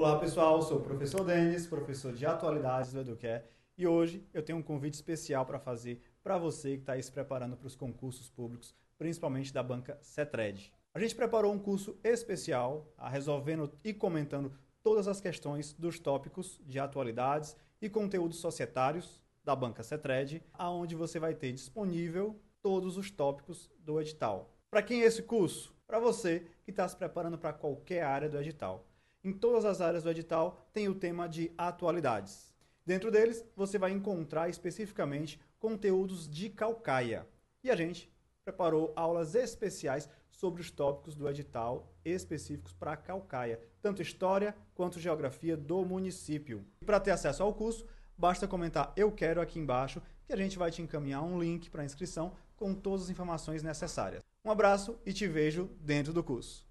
Olá pessoal, sou o professor Denis, professor de atualidades do Eduquer e hoje eu tenho um convite especial para fazer para você que está se preparando para os concursos públicos, principalmente da banca CETRED. A gente preparou um curso especial, tá? resolvendo e comentando todas as questões dos tópicos de atualidades e conteúdos societários da banca CETRED, aonde você vai ter disponível todos os tópicos do edital. Para quem é esse curso? Para você que está se preparando para qualquer área do edital. Em todas as áreas do edital tem o tema de atualidades. Dentro deles, você vai encontrar especificamente conteúdos de Calcaia. E a gente preparou aulas especiais sobre os tópicos do edital específicos para Calcaia, tanto história quanto geografia do município. E para ter acesso ao curso, basta comentar eu quero aqui embaixo que a gente vai te encaminhar um link para inscrição com todas as informações necessárias. Um abraço e te vejo dentro do curso.